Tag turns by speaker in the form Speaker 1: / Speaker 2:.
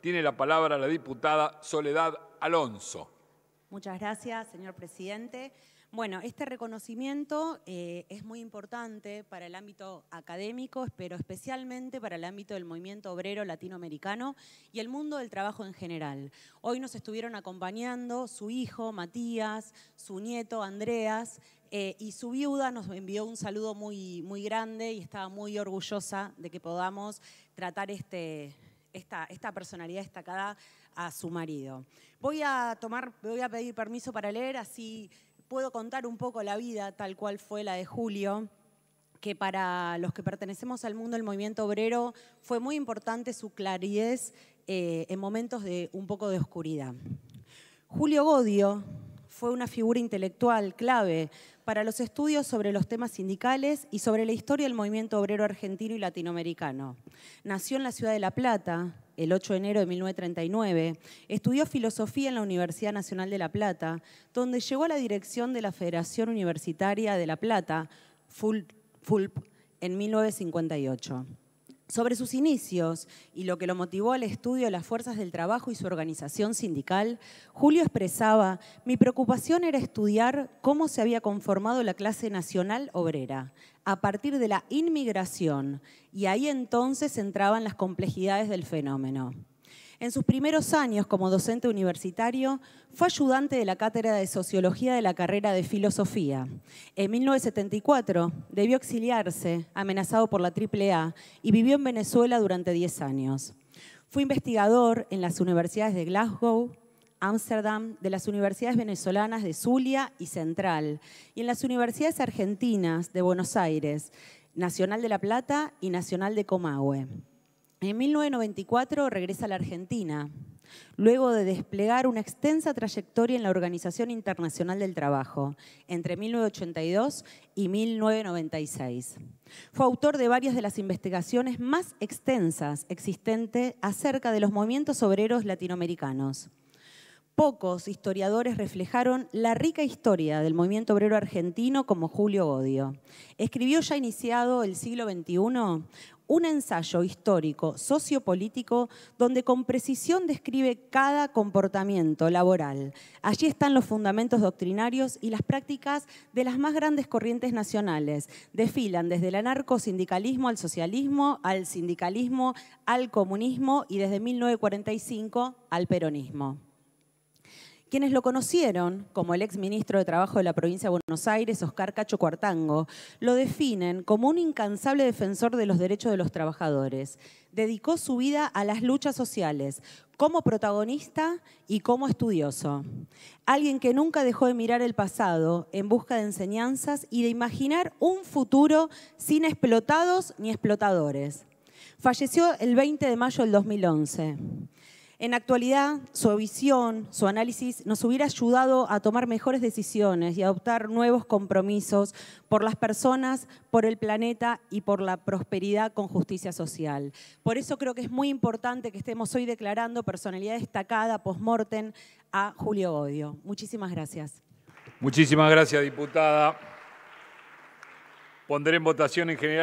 Speaker 1: Tiene la palabra la diputada Soledad Alonso. Muchas gracias, señor presidente. Bueno, este reconocimiento eh, es muy importante para el ámbito académico, pero especialmente para el ámbito del movimiento obrero latinoamericano y el mundo del trabajo en general. Hoy nos estuvieron acompañando su hijo Matías, su nieto Andreas, eh, y su viuda nos envió un saludo muy, muy grande y estaba muy orgullosa de que podamos tratar este, esta, personalidad destacada a su marido. Voy a, tomar, voy a pedir permiso para leer, así puedo contar un poco la vida tal cual fue la de Julio que para los que pertenecemos al mundo del movimiento obrero fue muy importante su claridez eh, en momentos de un poco de oscuridad. Julio Godio fue una figura intelectual clave para los estudios sobre los temas sindicales y sobre la historia del movimiento obrero argentino y latinoamericano. Nació en la ciudad de La Plata el 8 de enero de 1939, estudió filosofía en la Universidad Nacional de La Plata, donde llegó a la dirección de la Federación Universitaria de La Plata, FULP, en 1958. Sobre sus inicios y lo que lo motivó al estudio de las fuerzas del trabajo y su organización sindical, Julio expresaba, mi preocupación era estudiar cómo se había conformado la clase nacional obrera a partir de la inmigración y ahí entonces entraban las complejidades del fenómeno. En sus primeros años como docente universitario, fue ayudante de la Cátedra de Sociología de la carrera de Filosofía. En 1974 debió exiliarse, amenazado por la AAA, y vivió en Venezuela durante 10 años. Fue investigador en las universidades de Glasgow, Ámsterdam, de las universidades venezolanas de Zulia y Central, y en las universidades argentinas de Buenos Aires, Nacional de La Plata y Nacional de Comahue. En 1994 regresa a la Argentina, luego de desplegar una extensa trayectoria en la Organización Internacional del Trabajo, entre 1982 y 1996. Fue autor de varias de las investigaciones más extensas existentes acerca de los movimientos obreros latinoamericanos pocos historiadores reflejaron la rica historia del movimiento obrero argentino como Julio Godio. Escribió ya iniciado el siglo XXI un ensayo histórico sociopolítico donde con precisión describe cada comportamiento laboral. Allí están los fundamentos doctrinarios y las prácticas de las más grandes corrientes nacionales. Desfilan desde el anarcosindicalismo al socialismo, al sindicalismo, al comunismo y desde 1945 al peronismo quienes lo conocieron, como el ex ministro de Trabajo de la provincia de Buenos Aires, Oscar Cacho Cuartango, lo definen como un incansable defensor de los derechos de los trabajadores. Dedicó su vida a las luchas sociales, como protagonista y como estudioso. Alguien que nunca dejó de mirar el pasado en busca de enseñanzas y de imaginar un futuro sin explotados ni explotadores. Falleció el 20 de mayo del 2011. En actualidad, su visión, su análisis nos hubiera ayudado a tomar mejores decisiones y adoptar nuevos compromisos por las personas, por el planeta y por la prosperidad con justicia social. Por eso creo que es muy importante que estemos hoy declarando personalidad destacada post-mortem a Julio Godio. Muchísimas gracias. Muchísimas gracias, diputada. Pondré en votación en general.